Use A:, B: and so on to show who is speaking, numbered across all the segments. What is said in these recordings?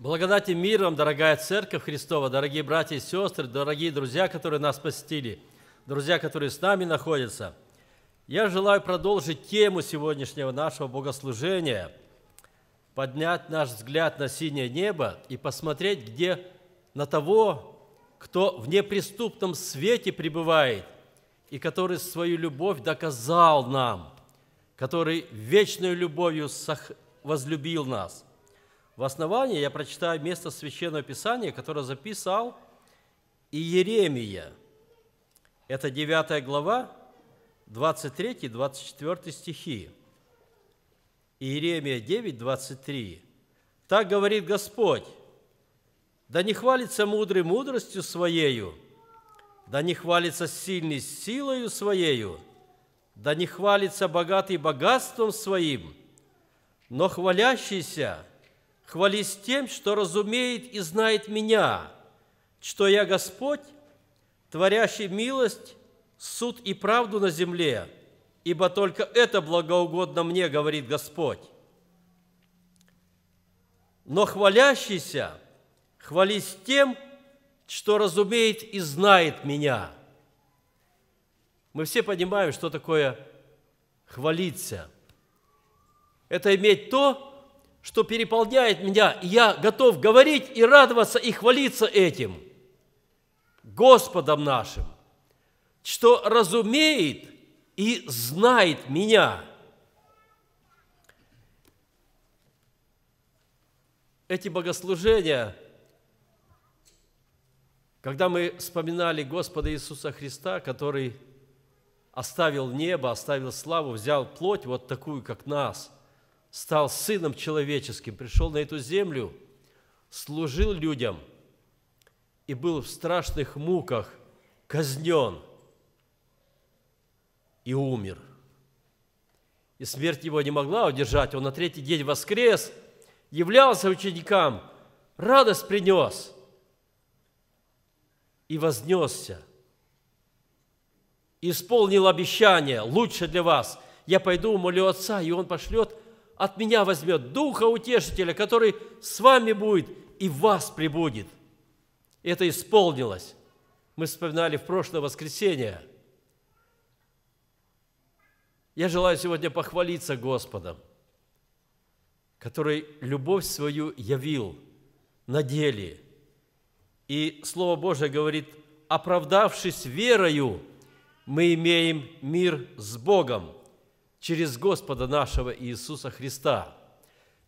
A: Благодати мир вам, дорогая Церковь Христова, дорогие братья и сестры, дорогие друзья, которые нас посетили, друзья, которые с нами находятся. Я желаю продолжить тему сегодняшнего нашего богослужения, поднять наш взгляд на синее небо и посмотреть, где на того, кто в неприступном свете пребывает и который свою любовь доказал нам, который вечную любовью возлюбил нас – в основании я прочитаю место Священного Писания, которое записал Иеремия. Это 9 глава, 23-24 стихи. Иеремия 9, 23. «Так говорит Господь, да не хвалится мудрый мудростью своею, да не хвалится сильный силою своею, да не хвалится богатый богатством своим, но хвалящийся – хвались тем, что разумеет и знает меня, что я Господь, творящий милость, суд и правду на земле, ибо только это благоугодно мне, говорит Господь. Но хвалящийся хвались тем, что разумеет и знает меня. Мы все понимаем, что такое хвалиться. Это иметь то, что переполняет меня, и я готов говорить и радоваться и хвалиться этим, Господом нашим, что разумеет и знает меня. Эти богослужения, когда мы вспоминали Господа Иисуса Христа, который оставил небо, оставил славу, взял плоть вот такую, как нас – стал Сыном Человеческим, пришел на эту землю, служил людям и был в страшных муках казнен и умер. И смерть его не могла удержать. Он на третий день воскрес, являлся ученикам, радость принес и вознесся. Исполнил обещание, лучше для вас. Я пойду, умолю Отца, и Он пошлет – от меня возьмет Духа Утешителя, который с вами будет и в вас прибудет. Это исполнилось. Мы вспоминали в прошлое воскресенье. Я желаю сегодня похвалиться Господом, который любовь свою явил на деле. И Слово Божие говорит, оправдавшись верою, мы имеем мир с Богом – через Господа нашего Иисуса Христа.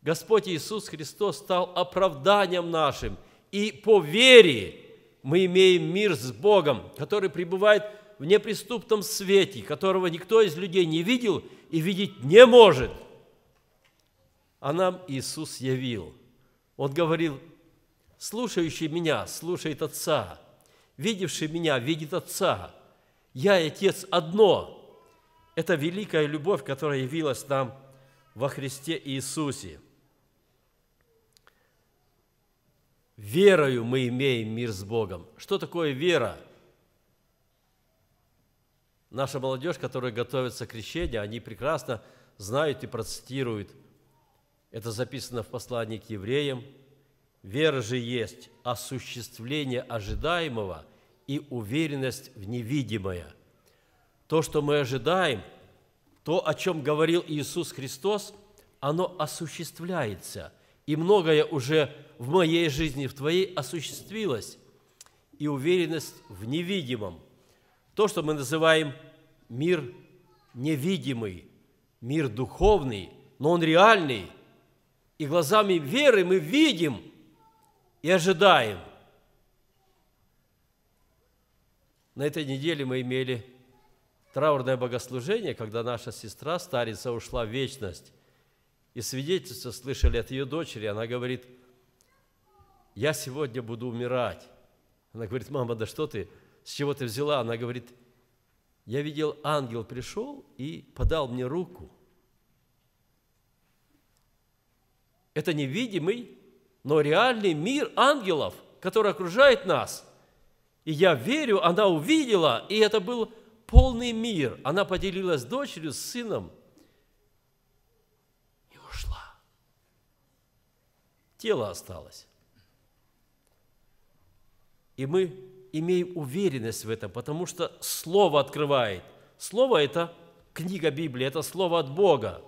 A: Господь Иисус Христос стал оправданием нашим, и по вере мы имеем мир с Богом, который пребывает в неприступном свете, которого никто из людей не видел и видеть не может. А нам Иисус явил. Он говорил, слушающий меня слушает Отца, видевший меня видит Отца. Я и Отец одно – это великая любовь, которая явилась нам во Христе Иисусе. Верою мы имеем мир с Богом. Что такое вера? Наша молодежь, которая готовится к крещению, они прекрасно знают и процитируют. Это записано в послании к евреям. Вера же есть осуществление ожидаемого и уверенность в невидимое – то, что мы ожидаем, то, о чем говорил Иисус Христос, оно осуществляется. И многое уже в моей жизни, в твоей осуществилось. И уверенность в невидимом. То, что мы называем мир невидимый, мир духовный, но он реальный. И глазами веры мы видим и ожидаем. На этой неделе мы имели траурное богослужение, когда наша сестра, старица, ушла в вечность, и свидетельство слышали от ее дочери, она говорит, я сегодня буду умирать. Она говорит, мама, да что ты, с чего ты взяла? Она говорит, я видел, ангел пришел и подал мне руку. Это невидимый, но реальный мир ангелов, который окружает нас. И я верю, она увидела, и это был полный мир. Она поделилась с дочерью, с сыном и ушла. Тело осталось. И мы имеем уверенность в этом, потому что Слово открывает. Слово – это книга Библии, это Слово от Бога.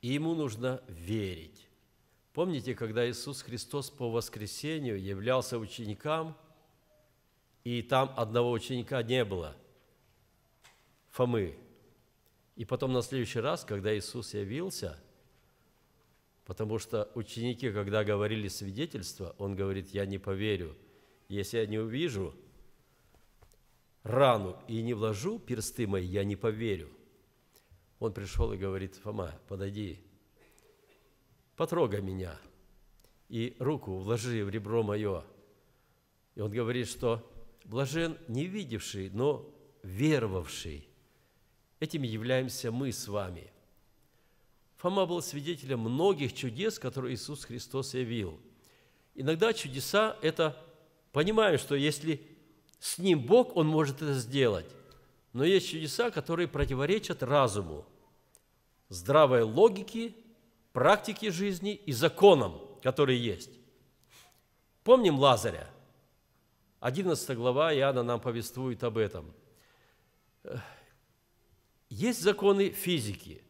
A: И ему нужно верить. Помните, когда Иисус Христос по воскресению являлся ученикам, и там одного ученика не было, Фомы. И потом на следующий раз, когда Иисус явился, потому что ученики, когда говорили свидетельство, Он говорит, я не поверю, если я не увижу рану и не вложу персты мои, я не поверю. Он пришел и говорит, Фома, подойди, потрогай меня и руку вложи в ребро мое. И он говорит, что блажен не видевший, но веровавший. Этим являемся мы с вами. Фома был свидетелем многих чудес, которые Иисус Христос явил. Иногда чудеса – это понимаем, что если с Ним Бог, Он может это сделать. Но есть чудеса, которые противоречат разуму, здравой логике – практике жизни и законам, которые есть. Помним Лазаря? 11 глава Иоанна нам повествует об этом. Э, есть законы физики,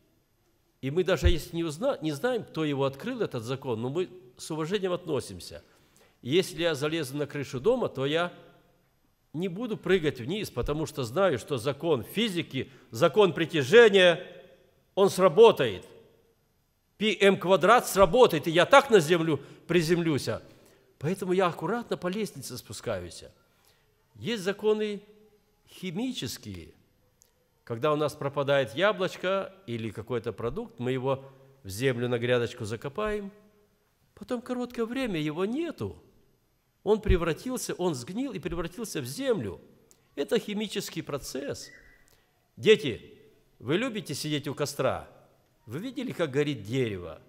A: и мы даже если не, узна, не знаем, кто его открыл, этот закон, но мы с уважением относимся. Если я залезу на крышу дома, то я не буду прыгать вниз, потому что знаю, что закон физики, закон притяжения, он сработает – Пи М квадрат сработает, и я так на землю приземлюсь. Поэтому я аккуратно по лестнице спускаюсь. Есть законы химические. Когда у нас пропадает яблочко или какой-то продукт, мы его в землю на грядочку закопаем, потом короткое время его нету. Он превратился, он сгнил и превратился в землю. Это химический процесс. Дети, вы любите сидеть у костра – вы видели, как горит дерево?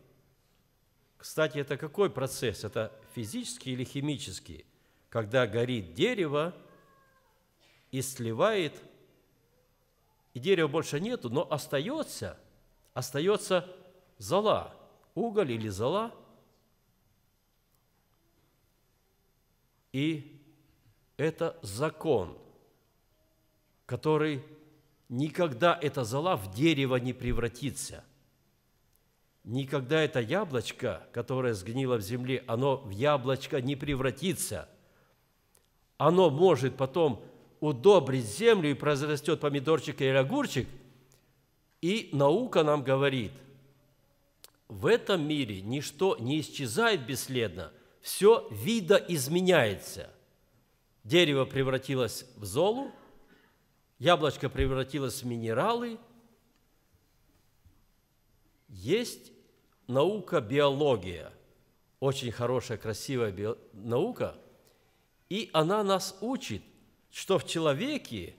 A: Кстати, это какой процесс? Это физический или химический? Когда горит дерево и сливает, и дерева больше нету, но остается, остается зола, уголь или зола, и это закон, который никогда эта зола в дерево не превратится – никогда это яблочко, которое сгнило в земле, оно в яблочко не превратится. Оно может потом удобрить землю и произрастет помидорчик или огурчик. И наука нам говорит, в этом мире ничто не исчезает бесследно, все видоизменяется. Дерево превратилось в золу, яблочко превратилось в минералы – есть наука биология, очень хорошая, красивая био... наука, и она нас учит, что в человеке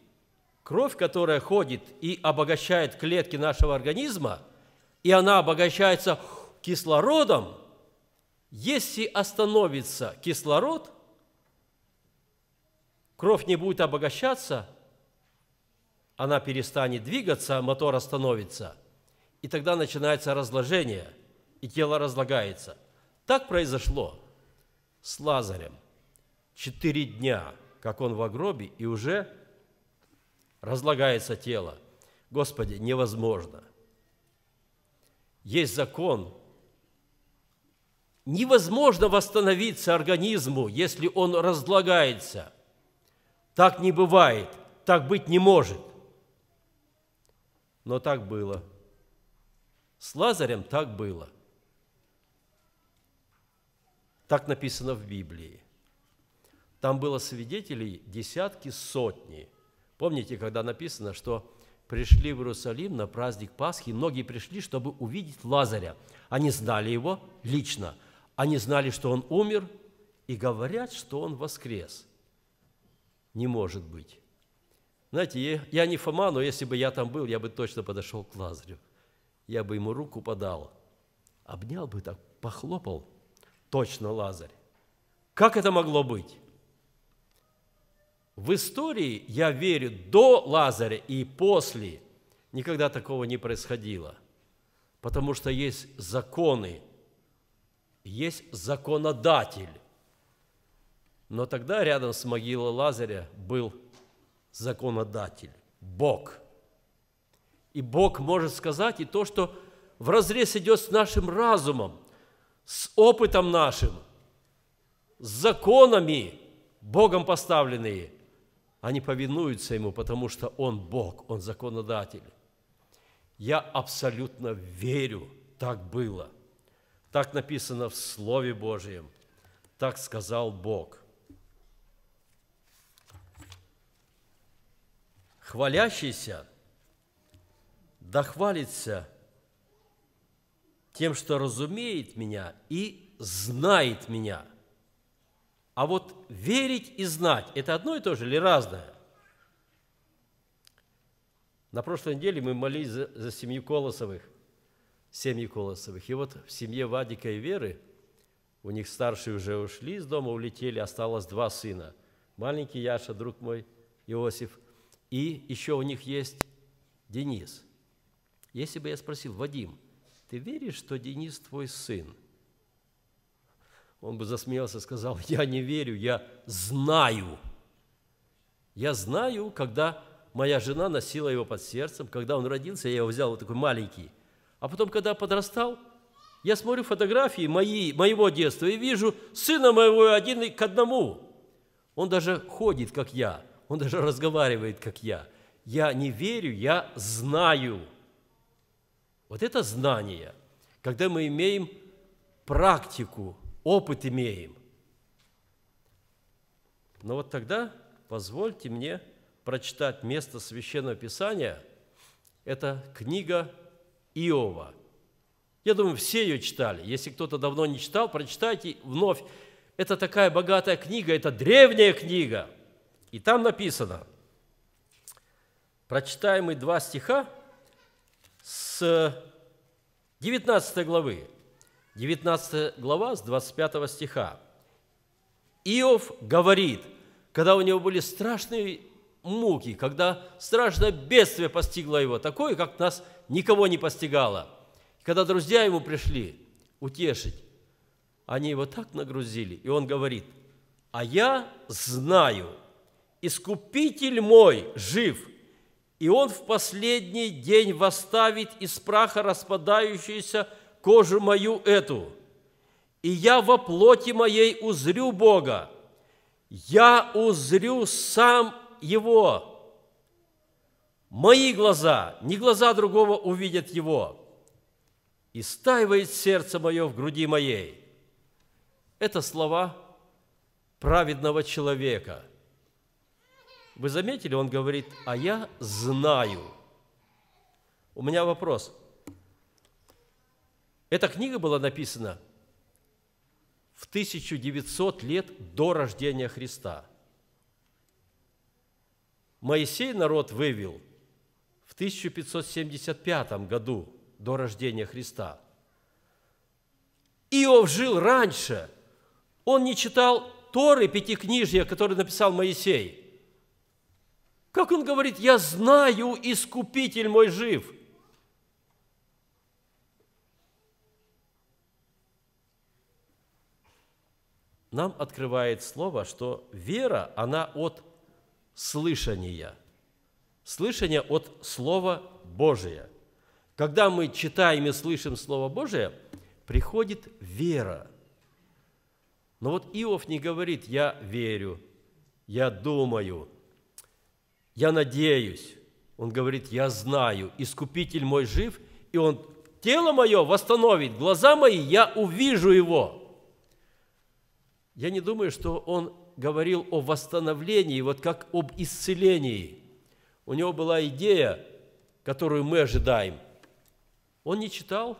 A: кровь, которая ходит и обогащает клетки нашего организма, и она обогащается кислородом, если остановится кислород, кровь не будет обогащаться, она перестанет двигаться, мотор остановится, и тогда начинается разложение – и тело разлагается. Так произошло с Лазарем. Четыре дня, как он в гробе, и уже разлагается тело. Господи, невозможно. Есть закон. Невозможно восстановиться организму, если он разлагается. Так не бывает, так быть не может. Но так было. С Лазарем так было. Так написано в Библии. Там было свидетелей десятки, сотни. Помните, когда написано, что пришли в Иерусалим на праздник Пасхи, многие пришли, чтобы увидеть Лазаря. Они знали его лично. Они знали, что он умер, и говорят, что он воскрес. Не может быть. Знаете, я не Фома, но если бы я там был, я бы точно подошел к Лазарю. Я бы ему руку подал, обнял бы так, похлопал – точно Лазарь. Как это могло быть? В истории, я верю, до Лазаря и после никогда такого не происходило, потому что есть законы, есть законодатель. Но тогда рядом с могилой Лазаря был законодатель, Бог. И Бог может сказать и то, что в разрез идет с нашим разумом – с опытом нашим, с законами, Богом поставленные, они повинуются Ему, потому что Он Бог, Он законодатель. Я абсолютно верю, так было. Так написано в Слове Божьем. Так сказал Бог. Хвалящийся – дохвалится да тем, что разумеет меня и знает меня. А вот верить и знать – это одно и то же или разное? На прошлой неделе мы молились за, за семью Колосовых, семьи Колосовых. И вот в семье Вадика и Веры, у них старшие уже ушли из дома, улетели, осталось два сына. Маленький Яша, друг мой, Иосиф, и еще у них есть Денис. Если бы я спросил, Вадим – ты веришь, что Денис твой сын? Он бы засмеялся и сказал, я не верю, я знаю. Я знаю, когда моя жена носила его под сердцем, когда он родился, я его взял вот такой маленький. А потом, когда подрастал, я смотрю фотографии мои, моего детства и вижу сына моего один к одному. Он даже ходит, как я, он даже разговаривает, как я. Я не верю, я знаю. Вот это знание, когда мы имеем практику, опыт имеем. Но ну вот тогда позвольте мне прочитать место Священного Писания. Это книга Иова. Я думаю, все ее читали. Если кто-то давно не читал, прочитайте вновь. Это такая богатая книга, это древняя книга. И там написано, прочитаем мы два стиха – с 19 главы. 19 глава с 25 стиха. Иов говорит, когда у него были страшные муки, когда страшное бедствие постигло его, такое, как нас никого не постигало. И когда друзья ему пришли утешить, они его так нагрузили, и он говорит, «А я знаю, Искупитель мой жив, и он в последний день восставит из праха распадающуюся кожу мою эту, и я во плоти моей узрю Бога, я узрю сам Его. Мои глаза, не глаза другого, увидят Его. И стаивает сердце мое в груди моей. Это слова праведного человека – вы заметили, он говорит, а я знаю. У меня вопрос. Эта книга была написана в 1900 лет до рождения Христа. Моисей народ вывел в 1575 году до рождения Христа. Иов жил раньше. Он не читал Торы, Пятикнижья, которые написал Моисей – как он говорит, я знаю, искупитель мой жив. Нам открывает слово, что вера, она от слышания. Слышание от Слова Божия. Когда мы читаем и слышим Слово Божие, приходит вера. Но вот Иов не говорит «я верю», «я думаю», я надеюсь. Он говорит, я знаю, Искупитель мой жив, и он тело мое восстановит, глаза мои, я увижу его. Я не думаю, что он говорил о восстановлении, вот как об исцелении. У него была идея, которую мы ожидаем. Он не читал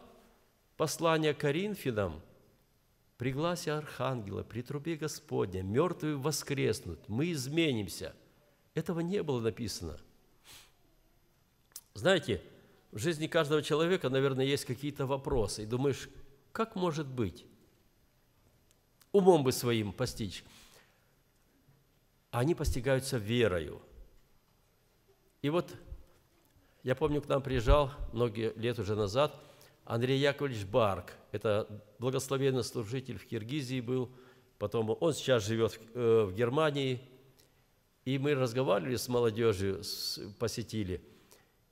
A: послание Коринфянам, Пригласи Архангела, при трубе Господня, мертвые воскреснут, мы изменимся – этого не было написано. Знаете, в жизни каждого человека, наверное, есть какие-то вопросы. И думаешь, как может быть? Умом бы своим постичь. они постигаются верою. И вот я помню, к нам приезжал многие лет уже назад Андрей Яковлевич Барк. Это благословенный служитель в Киргизии был. Потом он сейчас живет э, в Германии – и мы разговаривали с молодежью, посетили.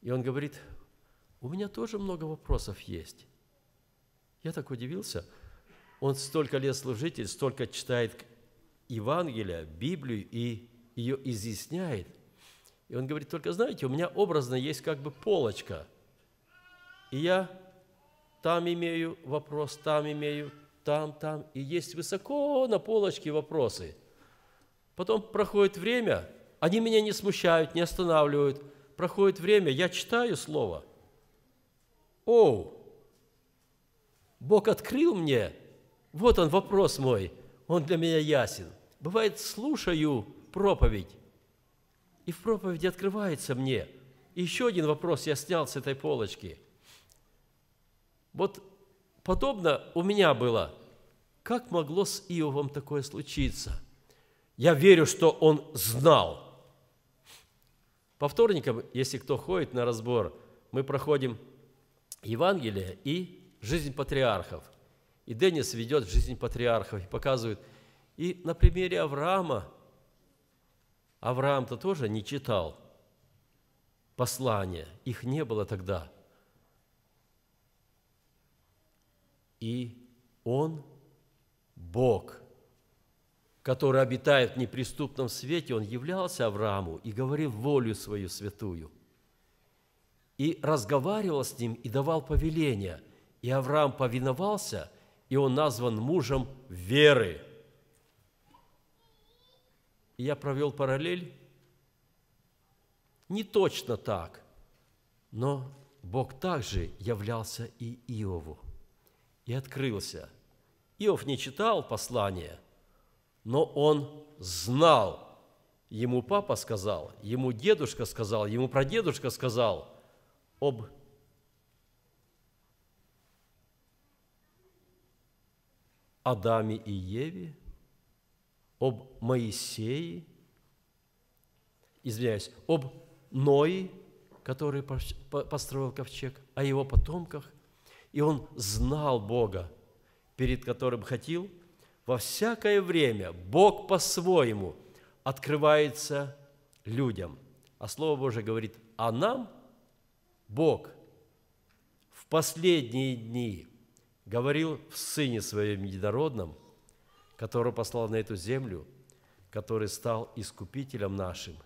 A: И он говорит, у меня тоже много вопросов есть. Я так удивился. Он столько лет служитель, столько читает Евангелие, Библию и ее изъясняет. И он говорит, только знаете, у меня образно есть как бы полочка. И я там имею вопрос, там имею, там, там. И есть высоко на полочке вопросы – Потом проходит время, они меня не смущают, не останавливают. Проходит время, я читаю Слово. Оу, Бог открыл мне, вот он вопрос мой, он для меня ясен. Бывает, слушаю проповедь, и в проповеди открывается мне. И еще один вопрос я снял с этой полочки. Вот подобно у меня было, как могло с Иовом такое случиться – я верю, что он знал. По вторникам, если кто ходит на разбор, мы проходим Евангелие и жизнь патриархов. И Денис ведет жизнь патриархов и показывает. И на примере Авраама, Авраам-то тоже не читал послания, их не было тогда. И он Бог – который обитает в неприступном свете, он являлся Аврааму и говорил волю свою святую. И разговаривал с ним и давал повеления. И Авраам повиновался, и он назван мужем веры. И я провел параллель. Не точно так, но Бог также являлся и Иову и открылся. Иов не читал послание – но он знал. Ему папа сказал, ему дедушка сказал, ему прадедушка сказал об Адаме и Еве, об Моисее, извиняюсь, об Ной, который построил ковчег, о его потомках. И он знал Бога, перед которым хотел – во всякое время Бог по-своему открывается людям. А Слово Божие говорит, а нам Бог в последние дни говорил в Сыне Своем Единородном, которого послал на эту землю, который стал искупителем нашим.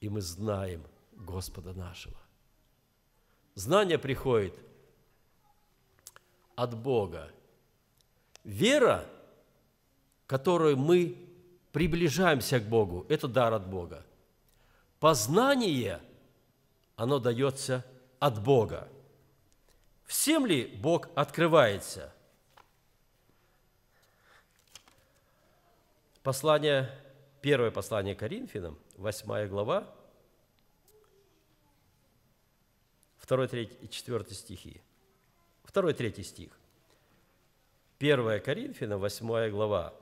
A: И мы знаем Господа нашего. Знание приходит от Бога – Вера, которую мы приближаемся к Богу, это дар от Бога. Познание, оно дается от Бога. Всем ли Бог открывается? Послание, первое послание Коринфянам, 8 глава, 2, 3, 4 стихи. 2, 3 стих. 1 Коринфяна, 8 глава.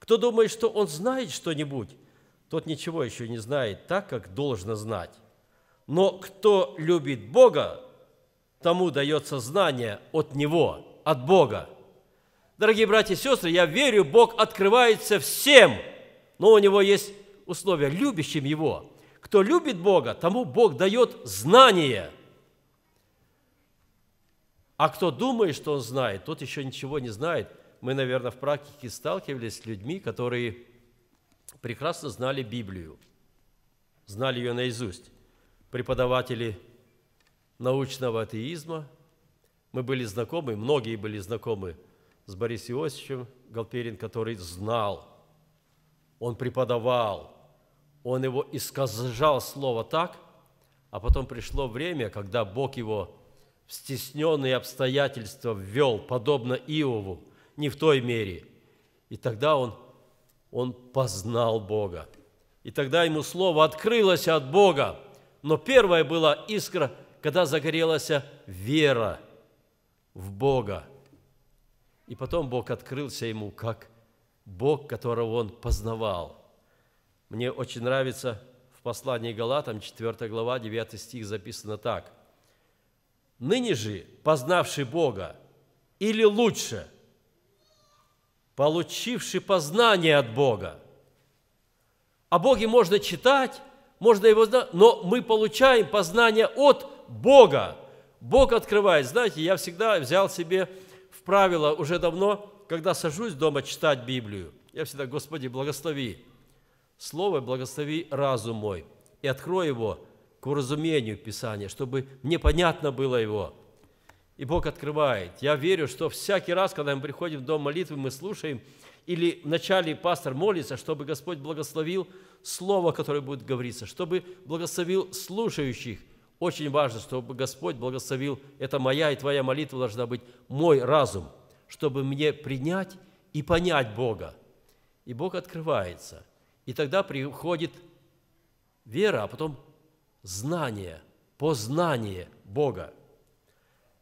A: Кто думает, что он знает что-нибудь, тот ничего еще не знает так, как должно знать. Но кто любит Бога, тому дается знание от Него, от Бога. Дорогие братья и сестры, я верю, Бог открывается всем, но у Него есть условия любящим Его. Кто любит Бога, тому Бог дает знание – а кто думает, что он знает, тот еще ничего не знает. Мы, наверное, в практике сталкивались с людьми, которые прекрасно знали Библию, знали ее наизусть. Преподаватели научного атеизма, мы были знакомы, многие были знакомы с Борисом Иосифовичем Галперин, который знал, он преподавал, он его искажал слово так, а потом пришло время, когда Бог его в стесненные обстоятельства ввел, подобно Иову, не в той мере. И тогда он, он познал Бога. И тогда ему слово открылось от Бога. Но первая была искра, когда загорелась вера в Бога. И потом Бог открылся ему как Бог, которого он познавал. Мне очень нравится в послании Галатам, 4 глава, 9 стих записано так – Ныне же, познавший Бога, или лучше, получивший познание от Бога. О Боге можно читать, можно его знать, но мы получаем познание от Бога. Бог открывает. Знаете, я всегда взял себе в правило уже давно, когда сажусь дома читать Библию, я всегда, Господи, благослови Слово, благослови разум мой и открой его к уразумению Писания, чтобы мне понятно было его. И Бог открывает. Я верю, что всякий раз, когда мы приходим в дом молитвы, мы слушаем, или вначале пастор молится, чтобы Господь благословил слово, которое будет говориться, чтобы благословил слушающих. Очень важно, чтобы Господь благословил, это моя и твоя молитва должна быть, мой разум, чтобы мне принять и понять Бога. И Бог открывается. И тогда приходит вера, а потом знание, познание Бога.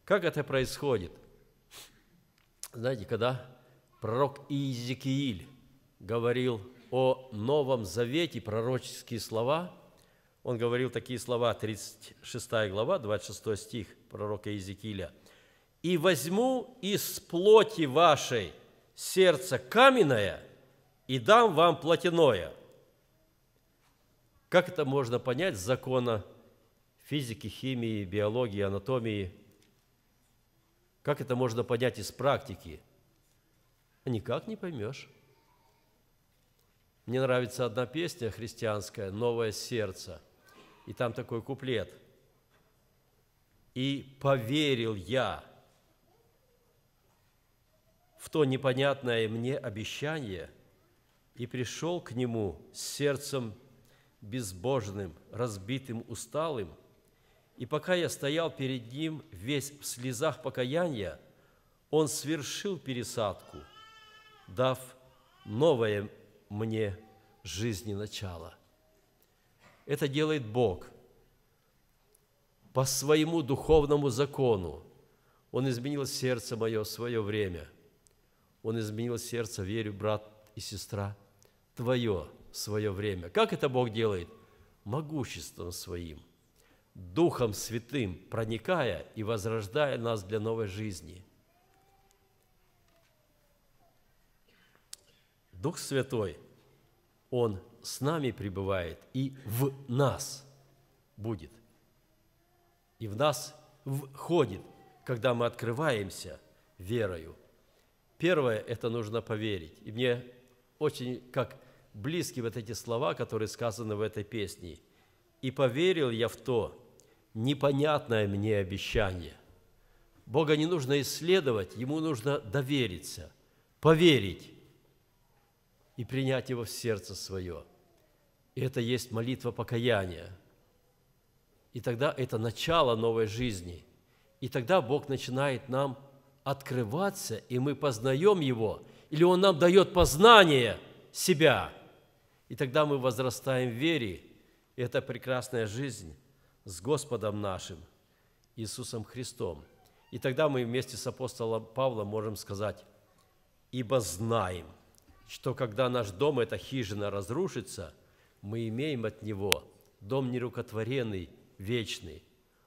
A: Как это происходит? Знаете, когда пророк Иезекииль говорил о Новом Завете пророческие слова, он говорил такие слова, 36 глава, 26 стих пророка Иезекииля. «И возьму из плоти вашей сердце каменное и дам вам плотяное – как это можно понять с закона физики, химии, биологии, анатомии? Как это можно понять из практики? Никак не поймешь. Мне нравится одна песня христианская «Новое сердце». И там такой куплет. «И поверил я в то непонятное мне обещание, и пришел к нему с сердцем безбожным, разбитым, усталым. И пока я стоял перед ним весь в слезах покаяния, он свершил пересадку, дав новое мне жизни начало. Это делает Бог по своему духовному закону. Он изменил сердце мое в свое время. Он изменил сердце, верю, брат и сестра, твое – свое время. Как это Бог делает? Могуществом своим, Духом Святым, проникая и возрождая нас для новой жизни. Дух Святой, Он с нами пребывает и в нас будет. И в нас входит, когда мы открываемся верою. Первое – это нужно поверить. И мне очень, как близки вот эти слова, которые сказаны в этой песне. «И поверил я в то непонятное мне обещание». Бога не нужно исследовать, Ему нужно довериться, поверить и принять Его в сердце свое. И это есть молитва покаяния. И тогда это начало новой жизни. И тогда Бог начинает нам открываться, и мы познаем Его, или Он нам дает познание себя – и тогда мы возрастаем в вере. И это прекрасная жизнь с Господом нашим, Иисусом Христом. И тогда мы вместе с апостолом Павлом можем сказать, «Ибо знаем, что когда наш дом, эта хижина, разрушится, мы имеем от него дом нерукотворенный, вечный».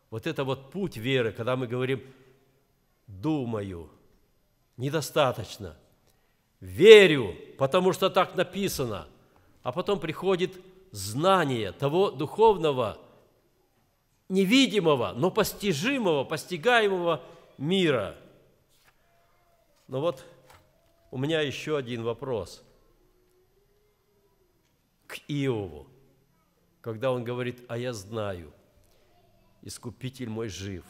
A: Вот это вот путь веры, когда мы говорим «думаю», недостаточно – верю, потому что так написано – а потом приходит знание того духовного, невидимого, но постижимого, постигаемого мира. Но ну вот у меня еще один вопрос к Иову, когда он говорит, а я знаю, Искупитель мой жив.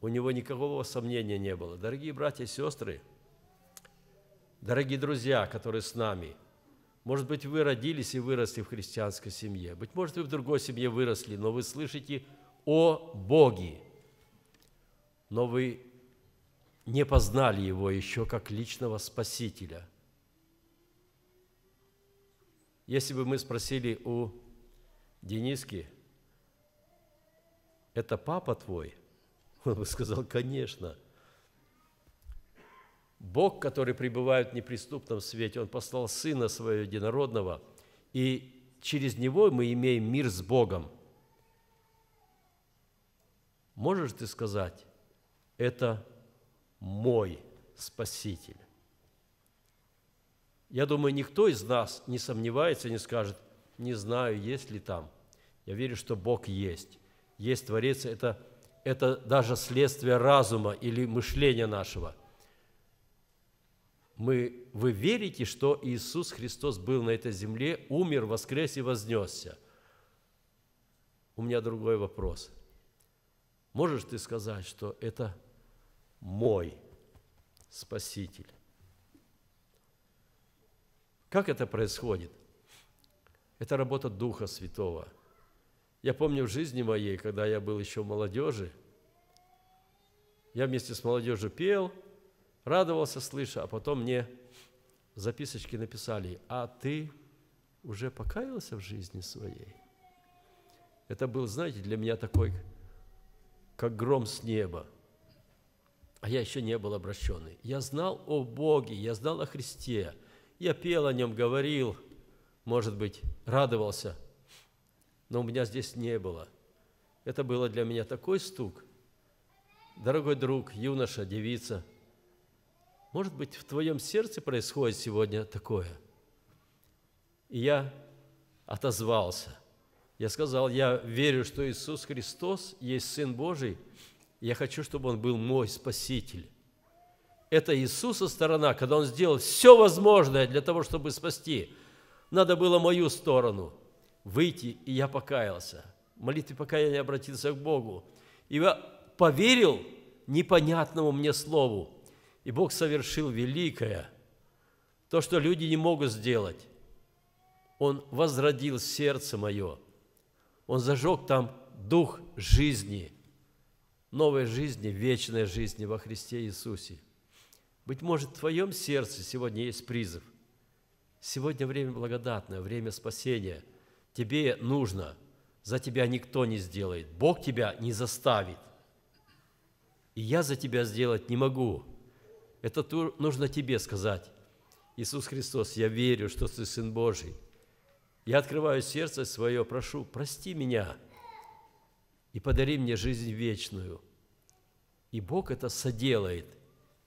A: У него никакого сомнения не было. Дорогие братья и сестры – Дорогие друзья, которые с нами, может быть, вы родились и выросли в христианской семье, быть может, вы в другой семье выросли, но вы слышите о Боге, но вы не познали Его еще как личного Спасителя. Если бы мы спросили у Дениски, это папа твой? Он бы сказал, конечно – Бог, который пребывает в неприступном свете, Он послал Сына Своего Единородного, и через Него мы имеем мир с Богом. Можешь ты сказать, это мой Спаситель? Я думаю, никто из нас не сомневается, не скажет, не знаю, есть ли там. Я верю, что Бог есть. Есть Творец, это, это даже следствие разума или мышления нашего – мы, вы верите, что Иисус Христос был на этой земле, умер, воскрес и вознесся? У меня другой вопрос. Можешь ты сказать, что это мой Спаситель? Как это происходит? Это работа Духа Святого. Я помню в жизни моей, когда я был еще в молодежи, я вместе с молодежью пел – радовался, слыша, а потом мне записочки написали, а ты уже покаялся в жизни своей? Это был, знаете, для меня такой, как гром с неба. А я еще не был обращенный. Я знал о Боге, я знал о Христе. Я пел о Нем, говорил, может быть, радовался. Но у меня здесь не было. Это было для меня такой стук. Дорогой друг, юноша, девица – может быть, в твоем сердце происходит сегодня такое. И я отозвался. Я сказал, я верю, что Иисус Христос есть Сын Божий, и я хочу, чтобы Он был мой Спаситель. Это Иисуса сторона, когда Он сделал все возможное для того, чтобы спасти. Надо было мою сторону выйти, и я покаялся. В покаяния обратился к Богу. И я поверил непонятному мне слову – и Бог совершил великое, то, что люди не могут сделать. Он возродил сердце мое. Он зажег там дух жизни, новой жизни, вечной жизни во Христе Иисусе. Быть может, в твоем сердце сегодня есть призыв. Сегодня время благодатное, время спасения. Тебе нужно, за тебя никто не сделает, Бог тебя не заставит. И я за тебя сделать не могу, это нужно тебе сказать. Иисус Христос, я верю, что ты Сын Божий. Я открываю сердце свое, прошу, прости меня и подари мне жизнь вечную. И Бог это соделает,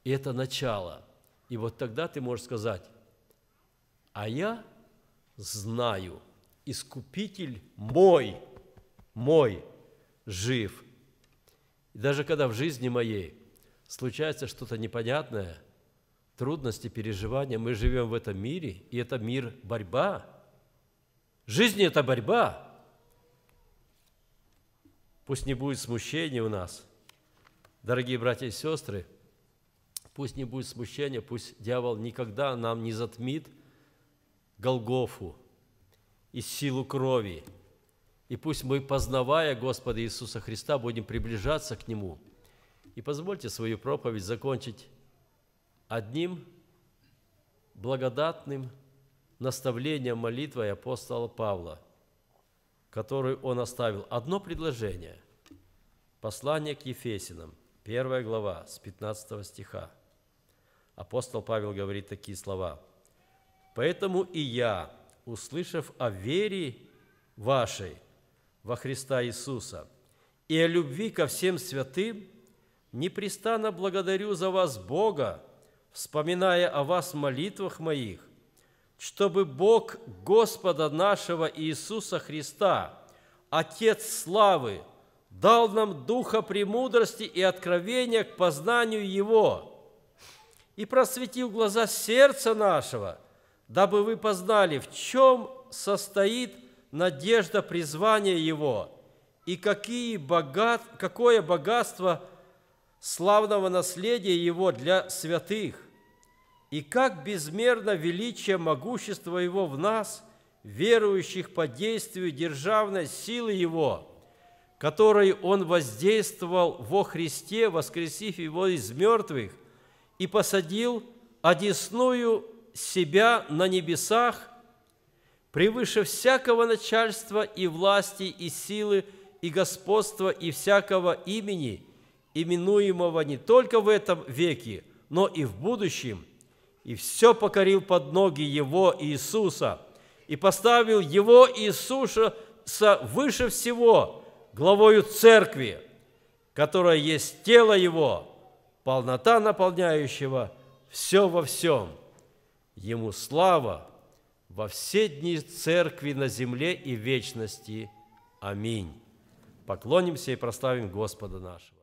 A: и это начало. И вот тогда ты можешь сказать, а я знаю, Искупитель мой, мой жив. И даже когда в жизни моей – случается что-то непонятное, трудности, переживания, мы живем в этом мире, и это мир борьба. Жизнь – это борьба. Пусть не будет смущения у нас. Дорогие братья и сестры, пусть не будет смущения, пусть дьявол никогда нам не затмит Голгофу и силу крови. И пусть мы, познавая Господа Иисуса Христа, будем приближаться к Нему – и позвольте свою проповедь закончить одним благодатным наставлением молитвой апостола Павла, которую он оставил. Одно предложение. Послание к Ефесинам, первая глава, с 15 стиха. Апостол Павел говорит такие слова. «Поэтому и я, услышав о вере вашей во Христа Иисуса и о любви ко всем святым, непрестанно благодарю за вас Бога, вспоминая о вас в молитвах моих, чтобы Бог Господа нашего Иисуса Христа, Отец славы, дал нам духа премудрости и откровения к познанию Его и просветил глаза сердца нашего, дабы вы познали, в чем состоит надежда призвания Его и какие богат, какое богатство – славного наследия Его для святых, и как безмерно величие могущества Его в нас, верующих по действию державной силы Его, которой Он воздействовал во Христе, воскресив Его из мертвых, и посадил одесную себя на небесах превыше всякого начальства и власти и силы и господства и всякого имени – именуемого не только в этом веке, но и в будущем, и все покорил под ноги Его Иисуса, и поставил Его Иисуса выше всего, главою Церкви, которая есть тело Его, полнота наполняющего все во всем. Ему слава во все дни Церкви на земле и вечности. Аминь. Поклонимся и прославим Господа нашего.